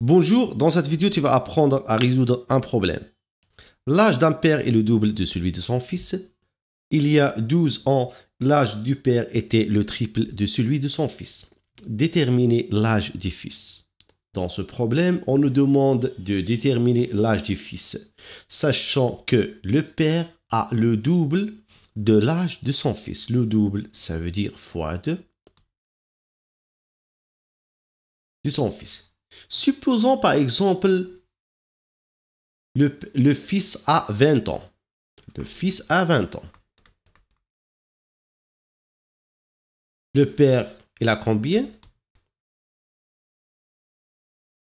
Bonjour, dans cette vidéo, tu vas apprendre à résoudre un problème. L'âge d'un père est le double de celui de son fils. Il y a 12 ans, l'âge du père était le triple de celui de son fils. Déterminer l'âge du fils. Dans ce problème, on nous demande de déterminer l'âge du fils, sachant que le père a le double de l'âge de son fils. Le double, ça veut dire fois 2 de son fils. Supposons par exemple le, fils a 20 ans. Le fils a 20 ans. Le père, il a combien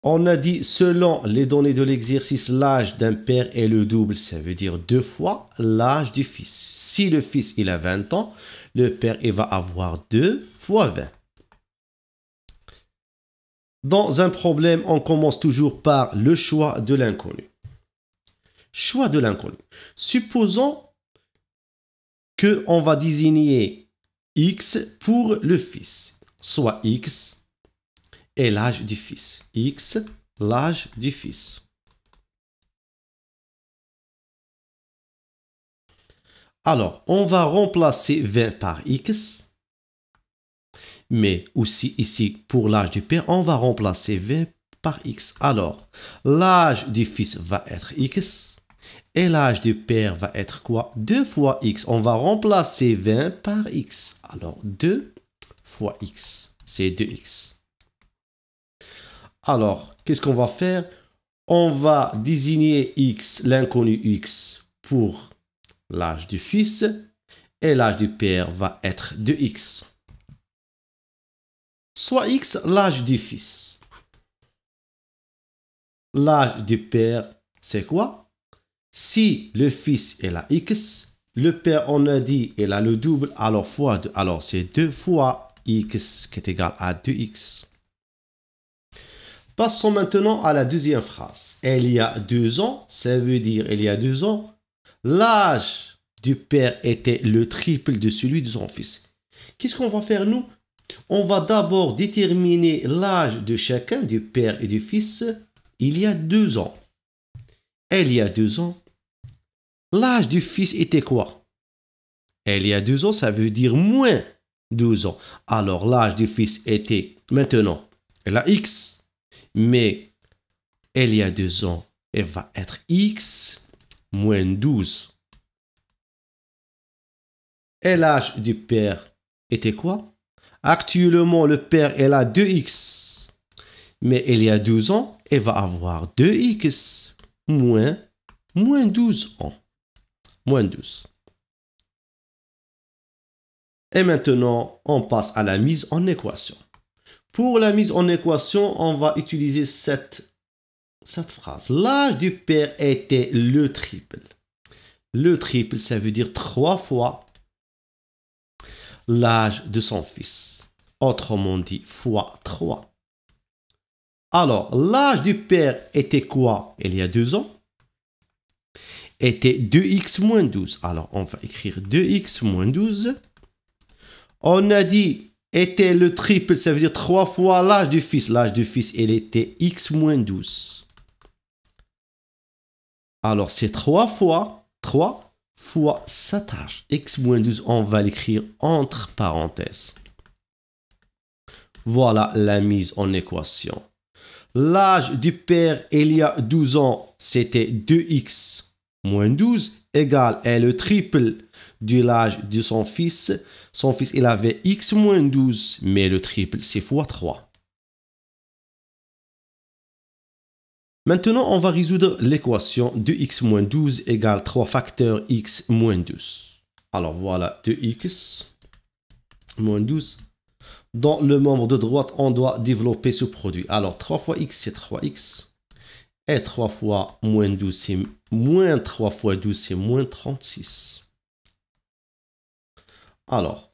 On a dit selon les données de l'exercice, l'âge d'un père est le double, ça veut dire deux fois l'âge du fils. Si le fils il a 20 ans, le père il va avoir deux fois 20. Dans un problème, on commence toujours par le choix de l'inconnu. Choix de l'inconnu. Supposons que on va désigner x pour le fils, soit x est l'âge du fils. x, l'âge du fils. Alors, on va remplacer 20 par x mais aussi ici pour l'âge du père, on va remplacer 20 par X. Alors, l'âge du fils va être X et l'âge du père va être quoi 2 fois X. On va remplacer 20 par X. Alors, 2 fois X, c'est 2X. Alors, qu'est-ce qu'on va faire On va désigner X, l'inconnu X, pour l'âge du fils et l'âge du père va être 2X soit x l'âge du fils. L'âge du père, c'est quoi Si le fils est la x, le père, on a dit, il a le double, alors fois Alors c'est 2 fois x qui est égal à 2x. Passons maintenant à la deuxième phrase. Il y a deux ans, ça veut dire il y a deux ans, l'âge du père était le triple de celui de son fils. Qu'est-ce qu'on va faire nous on va d'abord déterminer l'âge de chacun, du père et du fils, il y a deux ans. il y a deux ans. L'âge du fils était quoi il y a deux ans, ça veut dire moins 12 ans. Alors l'âge du fils était maintenant la X, mais il y a deux ans, elle va être X moins 12. Et l'âge du père était quoi Actuellement, le père, est a 2x. Mais il y a 12 ans, elle va avoir 2x moins, 12 ans. Moins 12. Et maintenant, on passe à la mise en équation. Pour la mise en équation, on va utiliser cette, cette phrase. L'âge du père était le triple. Le triple, ça veut dire 3 fois l'âge de son fils. Autrement dit, fois 3. Alors, l'âge du père était quoi il y a 2 ans Était 2x moins 12. Alors, on va écrire 2x moins 12. On a dit, était le triple, ça veut dire 3 fois l'âge du fils. L'âge du fils, il était x moins 12. Alors, c'est 3 fois 3 fois sa tâche, X moins 12, on va l'écrire entre parenthèses. Voilà la mise en équation. L'âge du père il y a 12 ans, c'était 2x moins 12 égale est le triple de l'âge de son fils. Son fils, il avait x moins 12, mais le triple, c'est fois 3. Maintenant, on va résoudre l'équation 2x-12 égale 3 facteurs x-12. Alors voilà, 2x 12. Dans le membre de droite, on doit développer ce produit. Alors 3 fois x, c'est 3x. Et 3 fois moins 12, c'est moins 3 fois 12, c'est moins 36. Alors,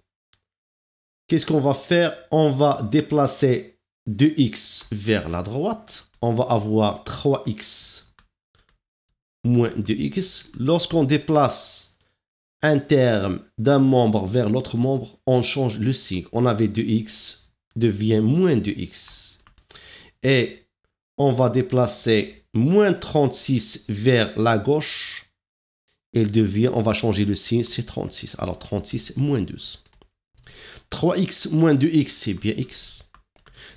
qu'est-ce qu'on va faire On va déplacer 2x vers la droite, on va avoir 3x moins 2x. Lorsqu'on déplace un terme d'un membre vers l'autre membre, on change le signe. On avait 2x devient moins 2x. Et on va déplacer moins 36 vers la gauche. Et devient, on va changer le signe, c'est 36. Alors 36 moins 12. 3x moins 2x, c'est bien x.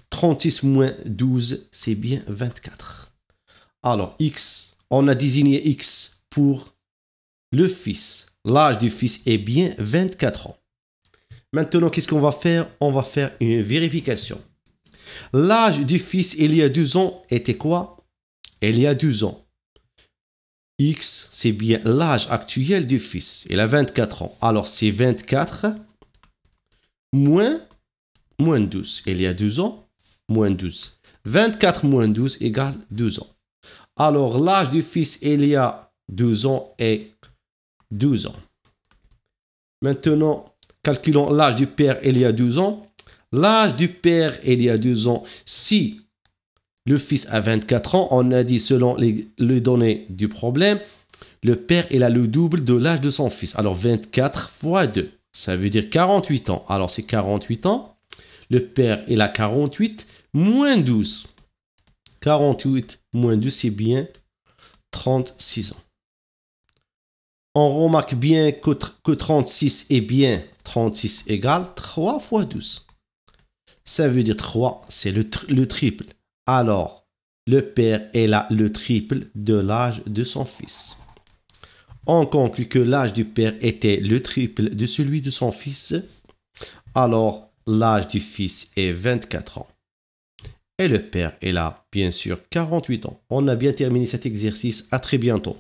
36 moins 12, c'est bien 24. Alors, X, on a désigné X pour le fils. L'âge du fils est bien 24 ans. Maintenant, qu'est-ce qu'on va faire On va faire une vérification. L'âge du fils il y a 12 ans était quoi Il y a 12 ans. X, c'est bien l'âge actuel du fils. Il a 24 ans. Alors, c'est 24 moins, moins 12. Il y a 12 ans moins 12. 24 moins 12 égale 12 ans. Alors l'âge du fils il y a 12 ans est 12 ans. Maintenant, calculons l'âge du père il y a 12 ans. L'âge du père il y a 12 ans, si le fils a 24 ans, on a dit selon les, données du problème, le père il a le double de l'âge de son fils. Alors 24 fois 2, ça veut dire 48 ans. Alors c'est 48 ans. Le père il a 48 moins 12. 48 moins 12, c'est bien 36 ans. On remarque bien que, que 36 est bien 36 égale 3 fois 12. Ça veut dire 3, c'est le, le, triple. Alors, le père est là le triple de l'âge de son fils. On conclut que l'âge du père était le triple de celui de son fils. Alors, l'âge du fils est 24 ans. Et le père est là, bien sûr, 48 ans. On a bien terminé cet exercice. À très bientôt.